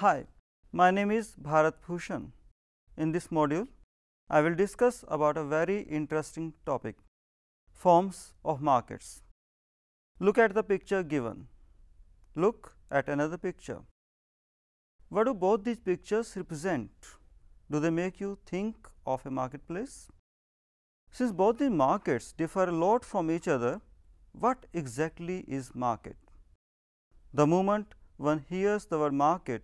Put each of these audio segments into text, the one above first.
Hi, my name is Bharat Bhushan. In this module, I will discuss about a very interesting topic, forms of markets. Look at the picture given. Look at another picture. What do both these pictures represent? Do they make you think of a marketplace? Since both the markets differ a lot from each other, what exactly is market? The moment one hears the word market,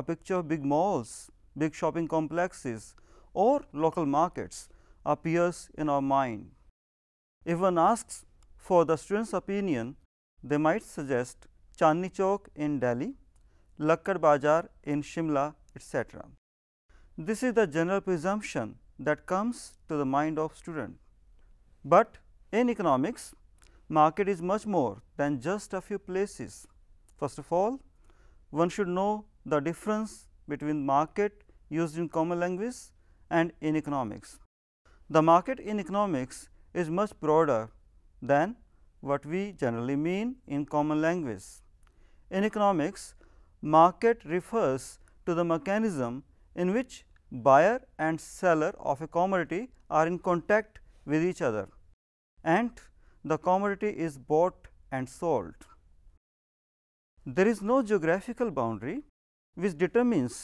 a picture of big malls, big shopping complexes or local markets appears in our mind. If one asks for the student's opinion, they might suggest Chandni Chowk in Delhi, Lakkad Bazaar in Shimla, etc. This is the general presumption that comes to the mind of student. But in economics, market is much more than just a few places. First of all, one should know the difference between market used in common language and in economics. The market in economics is much broader than what we generally mean in common language. In economics, market refers to the mechanism in which buyer and seller of a commodity are in contact with each other and the commodity is bought and sold. There is no geographical boundary which determines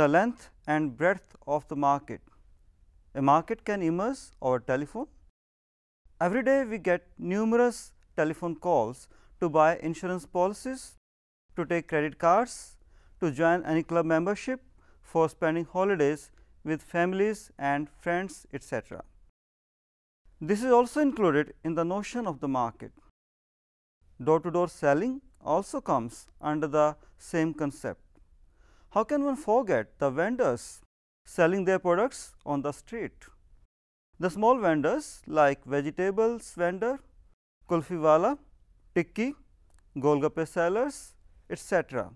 the length and breadth of the market. A market can emerge over telephone. Every day we get numerous telephone calls to buy insurance policies, to take credit cards, to join any club membership, for spending holidays with families and friends etc. This is also included in the notion of the market. Door to door selling also comes under the same concept how can one forget the vendors selling their products on the street? The small vendors like vegetables vendor, kulfi wala, tikki, golgappe sellers, etc.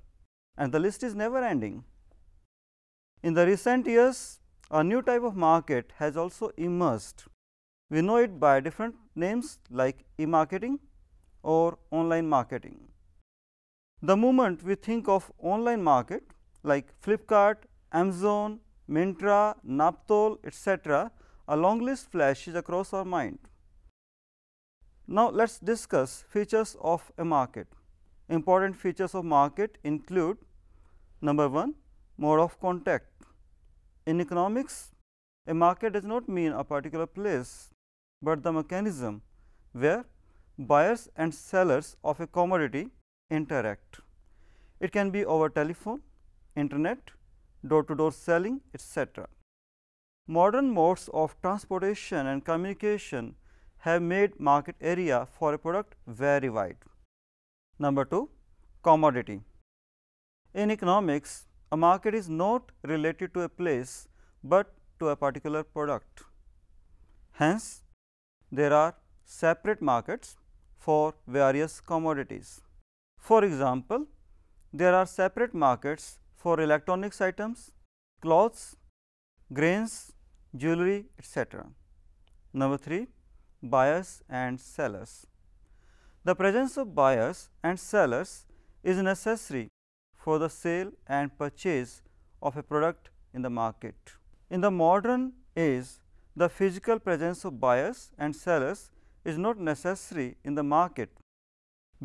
and the list is never ending. In the recent years, a new type of market has also emerged. We know it by different names like e-marketing or online marketing. The moment we think of online market, like Flipkart, Amazon, Mintra, Naptol, etc. A long list flashes across our mind. Now, let us discuss features of a market. Important features of market include number 1 mode of contact. In economics, a market does not mean a particular place, but the mechanism where buyers and sellers of a commodity interact. It can be over telephone, internet, door-to-door -door selling, etc. Modern modes of transportation and communication have made market area for a product very wide. Number 2. Commodity In economics, a market is not related to a place, but to a particular product. Hence, there are separate markets for various commodities. For example, there are separate markets for electronics items, clothes, grains, jewelry, etc. Number 3 buyers and sellers. The presence of buyers and sellers is necessary for the sale and purchase of a product in the market. In the modern age, the physical presence of buyers and sellers is not necessary in the market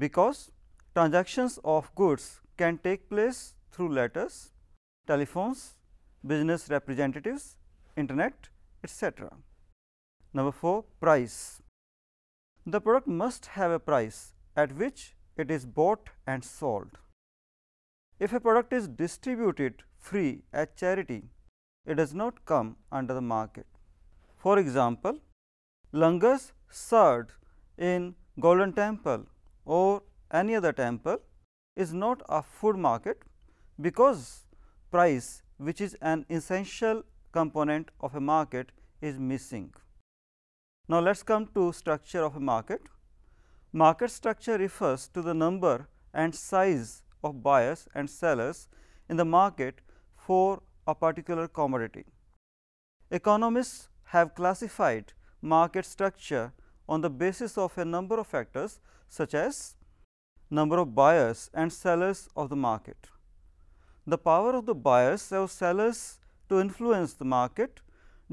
because transactions of goods can take place through letters, telephones, business representatives, internet, etc. Number 4 price. The product must have a price at which it is bought and sold. If a product is distributed free at charity, it does not come under the market. For example, Langar's served in Golden Temple or any other temple is not a food market because price which is an essential component of a market is missing. Now, let us come to structure of a market. Market structure refers to the number and size of buyers and sellers in the market for a particular commodity. Economists have classified market structure on the basis of a number of factors such as number of buyers and sellers of the market, the power of the buyers or sellers to influence the market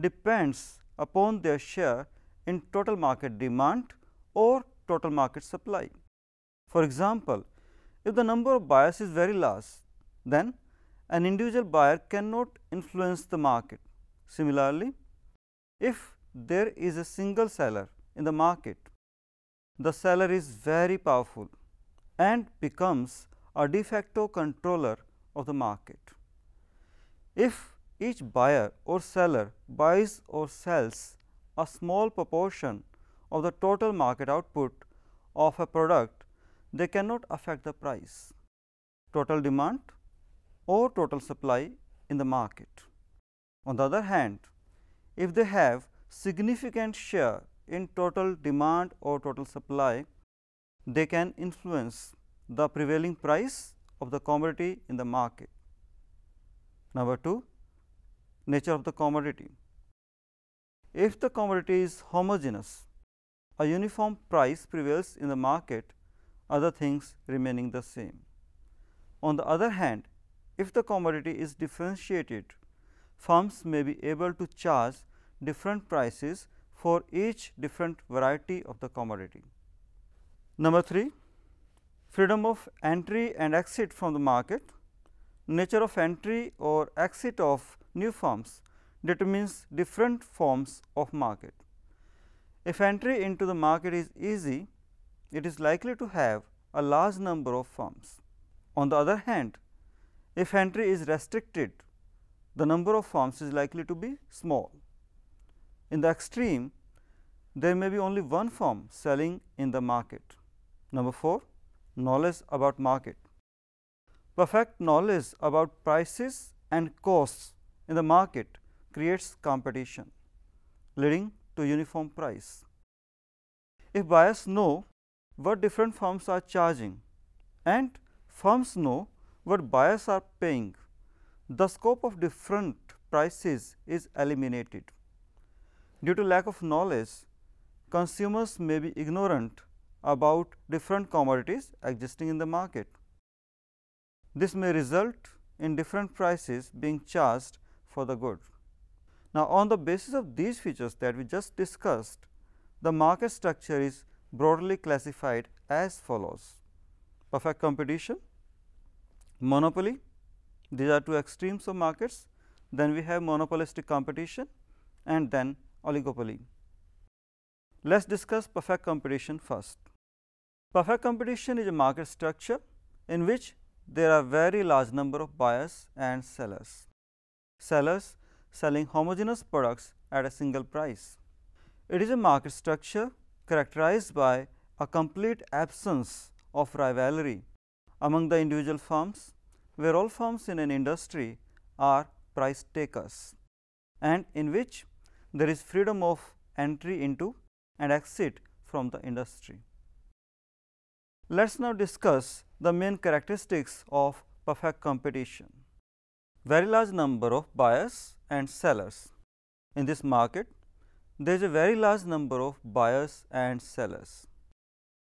depends upon their share in total market demand or total market supply. For example, if the number of buyers is very large, then an individual buyer cannot influence the market. Similarly, if there is a single seller in the market, the seller is very powerful and becomes a de facto controller of the market. If each buyer or seller buys or sells a small proportion of the total market output of a product, they cannot affect the price, total demand or total supply in the market. On the other hand, if they have significant share in total demand or total supply, they can influence the prevailing price of the commodity in the market. Number 2 nature of the commodity. If the commodity is homogeneous, a uniform price prevails in the market, other things remaining the same. On the other hand, if the commodity is differentiated, firms may be able to charge different prices for each different variety of the commodity. Number 3 freedom of entry and exit from the market, nature of entry or exit of new firms determines different forms of market. If entry into the market is easy, it is likely to have a large number of firms. On the other hand, if entry is restricted, the number of firms is likely to be small. In the extreme, there may be only one firm selling in the market. Number 4, knowledge about market. Perfect knowledge about prices and costs in the market creates competition, leading to uniform price. If buyers know what different firms are charging and firms know what buyers are paying, the scope of different prices is eliminated. Due to lack of knowledge, consumers may be ignorant about different commodities existing in the market. This may result in different prices being charged for the good. Now, on the basis of these features that we just discussed, the market structure is broadly classified as follows. Perfect competition, monopoly, these are two extremes of markets, then we have monopolistic competition and then oligopoly. Let us discuss perfect competition first. Perfect competition is a market structure in which there are very large number of buyers and sellers. Sellers selling homogeneous products at a single price. It is a market structure characterized by a complete absence of rivalry among the individual firms, where all firms in an industry are price takers and in which there is freedom of entry into and exit from the industry. Let us now discuss the main characteristics of perfect competition. Very large number of buyers and sellers. In this market, there is a very large number of buyers and sellers.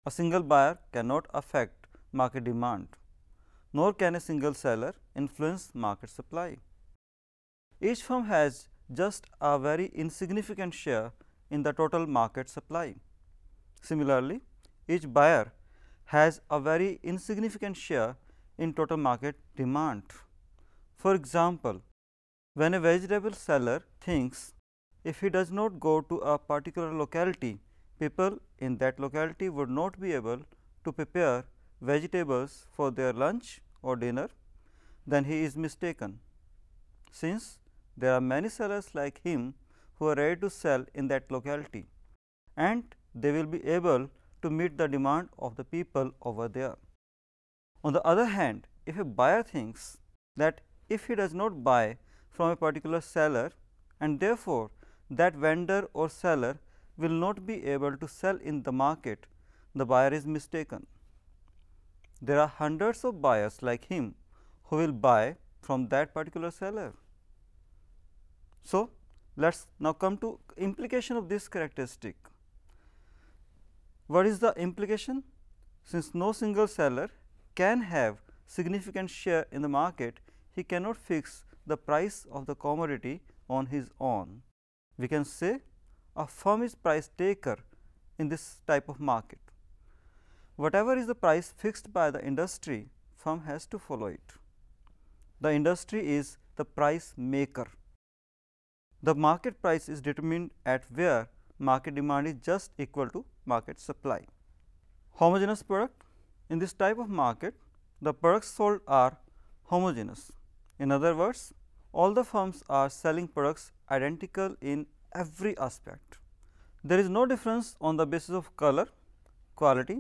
A single buyer cannot affect market demand, nor can a single seller influence market supply. Each firm has just a very insignificant share in the total market supply. Similarly, each buyer has a very insignificant share in total market demand. For example, when a vegetable seller thinks if he does not go to a particular locality, people in that locality would not be able to prepare vegetables for their lunch or dinner, then he is mistaken. Since there are many sellers like him who are ready to sell in that locality and they will be able to meet the demand of the people over there. On the other hand, if a buyer thinks that if he does not buy from a particular seller and therefore, that vendor or seller will not be able to sell in the market, the buyer is mistaken. There are hundreds of buyers like him who will buy from that particular seller. So, let us now come to implication of this characteristic. What is the implication? Since no single seller can have significant share in the market, he cannot fix the price of the commodity on his own. We can say a firm is price taker in this type of market. Whatever is the price fixed by the industry, firm has to follow it. The industry is the price maker. The market price is determined at where market demand is just equal to market supply. Homogeneous product in this type of market the products sold are homogeneous. In other words, all the firms are selling products identical in every aspect. There is no difference on the basis of color, quality,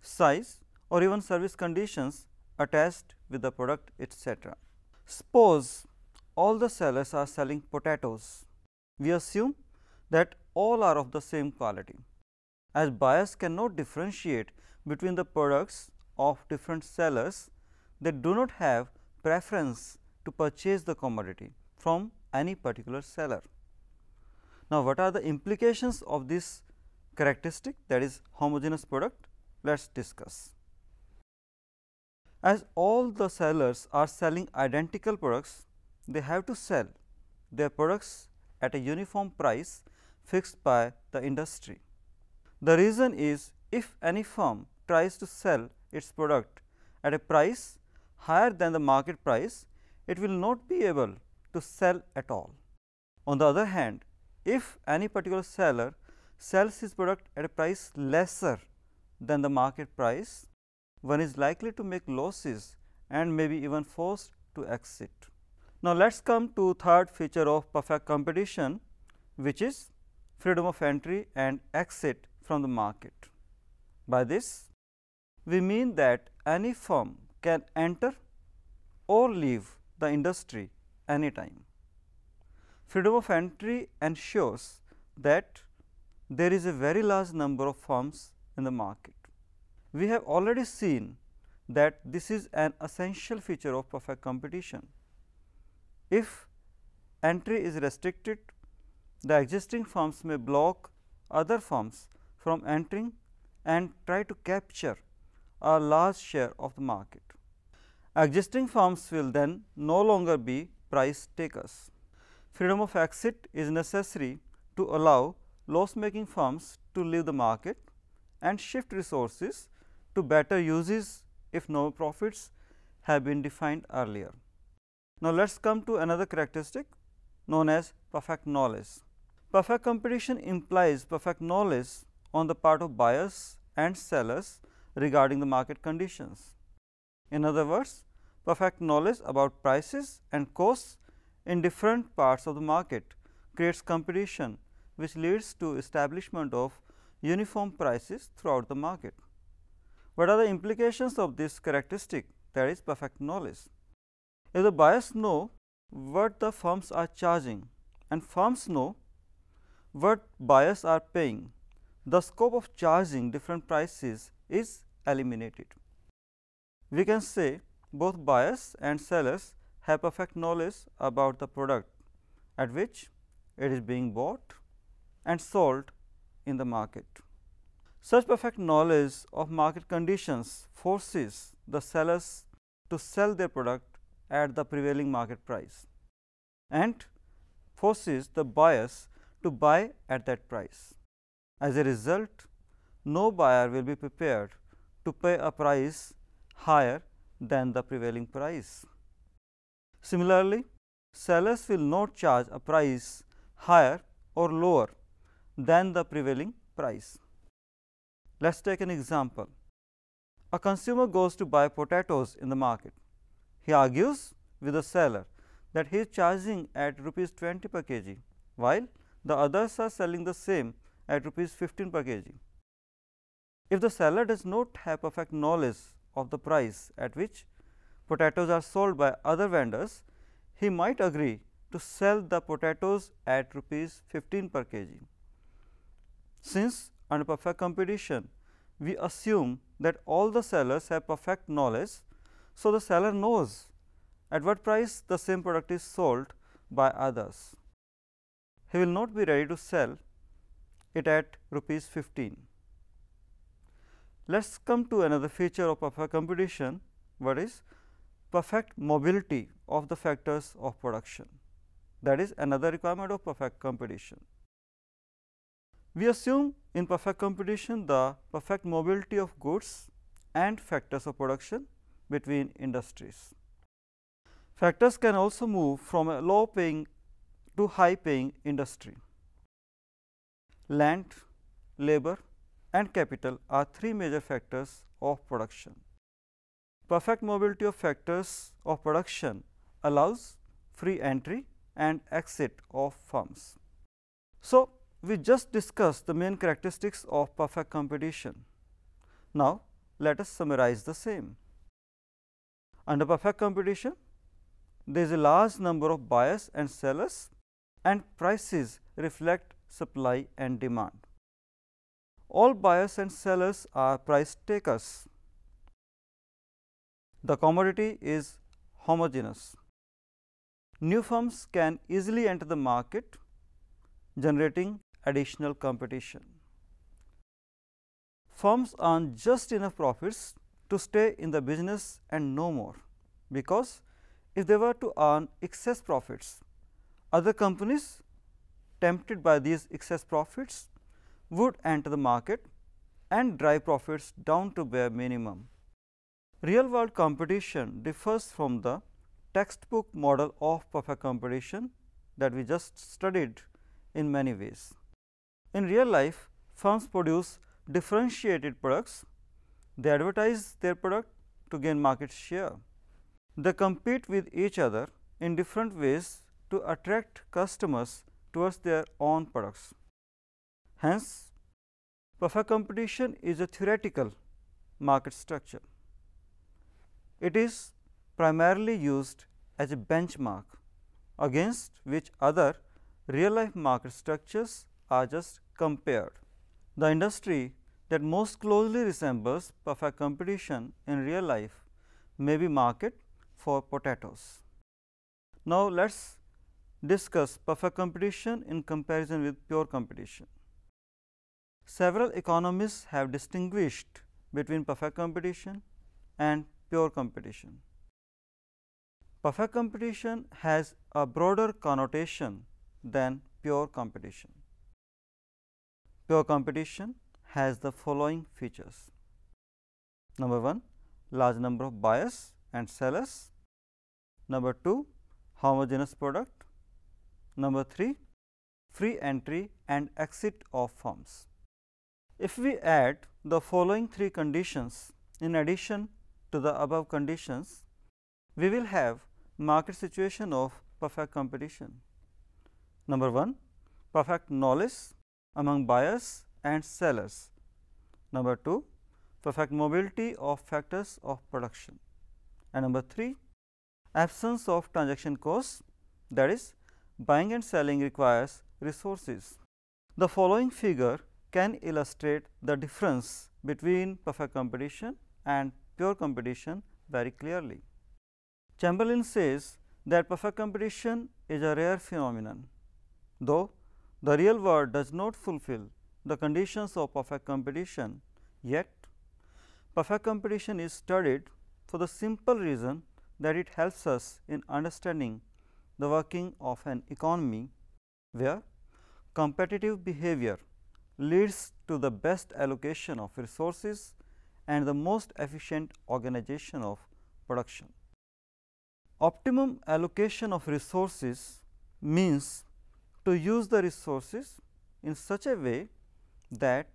size or even service conditions attached with the product etc. Suppose all the sellers are selling potatoes. We assume that all are of the same quality as buyers cannot differentiate between the products of different sellers, they do not have preference to purchase the commodity from any particular seller. Now, what are the implications of this characteristic that is homogeneous product? Let us discuss. As all the sellers are selling identical products, they have to sell their products at a uniform price fixed by the industry. The reason is if any firm tries to sell its product at a price higher than the market price, it will not be able to sell at all. On the other hand, if any particular seller sells his product at a price lesser than the market price, one is likely to make losses and may be even forced to exit. Now, let us come to third feature of perfect competition which is freedom of entry and exit from the market. By this, we mean that any firm can enter or leave the industry anytime. Freedom of entry ensures that there is a very large number of firms in the market. We have already seen that this is an essential feature of perfect competition. If entry is restricted, the existing firms may block other firms from entering and try to capture a large share of the market. Existing firms will then no longer be price takers. Freedom of exit is necessary to allow loss making firms to leave the market and shift resources to better uses if no profits have been defined earlier. Now, let us come to another characteristic known as perfect knowledge. Perfect competition implies perfect knowledge on the part of buyers and sellers regarding the market conditions. In other words, perfect knowledge about prices and costs in different parts of the market creates competition which leads to establishment of uniform prices throughout the market. What are the implications of this characteristic that is perfect knowledge? If the buyers know what the firms are charging and firms know what buyers are paying the scope of charging different prices is eliminated. We can say both buyers and sellers have perfect knowledge about the product at which it is being bought and sold in the market. Such perfect knowledge of market conditions forces the sellers to sell their product at the prevailing market price and forces the buyers to buy at that price. As a result, no buyer will be prepared to pay a price higher than the prevailing price. Similarly, sellers will not charge a price higher or lower than the prevailing price. Let us take an example. A consumer goes to buy potatoes in the market. He argues with the seller that he is charging at rupees 20 per kg, while the others are selling the same at rupees 15 per kg. If the seller does not have perfect knowledge of the price at which potatoes are sold by other vendors, he might agree to sell the potatoes at rupees 15 per kg. Since under perfect competition, we assume that all the sellers have perfect knowledge. So, the seller knows at what price the same product is sold by others. He will not be ready to sell it at rupees 15. Let us come to another feature of perfect competition what is perfect mobility of the factors of production. That is another requirement of perfect competition. We assume in perfect competition the perfect mobility of goods and factors of production between industries. Factors can also move from a low paying to high paying industry land, labor and capital are three major factors of production. Perfect mobility of factors of production allows free entry and exit of firms. So, we just discussed the main characteristics of perfect competition. Now, let us summarize the same. Under perfect competition, there is a large number of buyers and sellers and prices reflect supply and demand. All buyers and sellers are price takers. The commodity is homogeneous. New firms can easily enter the market, generating additional competition. Firms earn just enough profits to stay in the business and no more, because if they were to earn excess profits, other companies tempted by these excess profits would enter the market and drive profits down to bare minimum. Real world competition differs from the textbook model of perfect competition that we just studied in many ways. In real life, firms produce differentiated products, they advertise their product to gain market share. They compete with each other in different ways to attract customers towards their own products. Hence, perfect competition is a theoretical market structure. It is primarily used as a benchmark against which other real life market structures are just compared. The industry that most closely resembles perfect competition in real life may be market for potatoes. Now, let us discuss perfect competition in comparison with pure competition. Several economists have distinguished between perfect competition and pure competition. Perfect competition has a broader connotation than pure competition. Pure competition has the following features. Number 1, large number of buyers and sellers. Number 2, homogeneous product. Number 3 free entry and exit of firms. If we add the following three conditions in addition to the above conditions, we will have market situation of perfect competition. Number 1 perfect knowledge among buyers and sellers. Number 2 perfect mobility of factors of production and number 3 absence of transaction costs that is buying and selling requires resources. The following figure can illustrate the difference between perfect competition and pure competition very clearly. Chamberlain says that perfect competition is a rare phenomenon, though the real world does not fulfill the conditions of perfect competition, yet perfect competition is studied for the simple reason that it helps us in understanding the working of an economy where competitive behavior leads to the best allocation of resources and the most efficient organization of production. Optimum allocation of resources means to use the resources in such a way that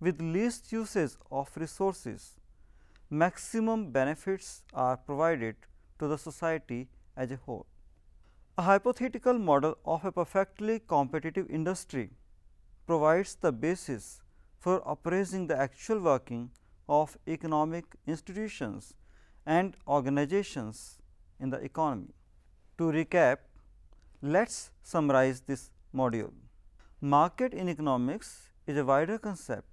with least usage of resources, maximum benefits are provided to the society as a whole. A hypothetical model of a perfectly competitive industry provides the basis for appraising the actual working of economic institutions and organizations in the economy. To recap, let us summarize this module. Market in economics is a wider concept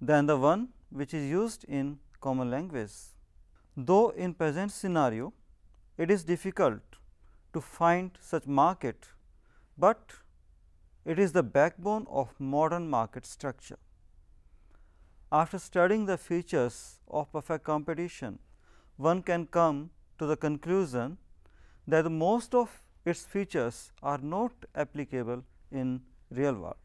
than the one which is used in common language. Though in present scenario, it is difficult to find such market, but it is the backbone of modern market structure. After studying the features of perfect competition, one can come to the conclusion that most of its features are not applicable in real world.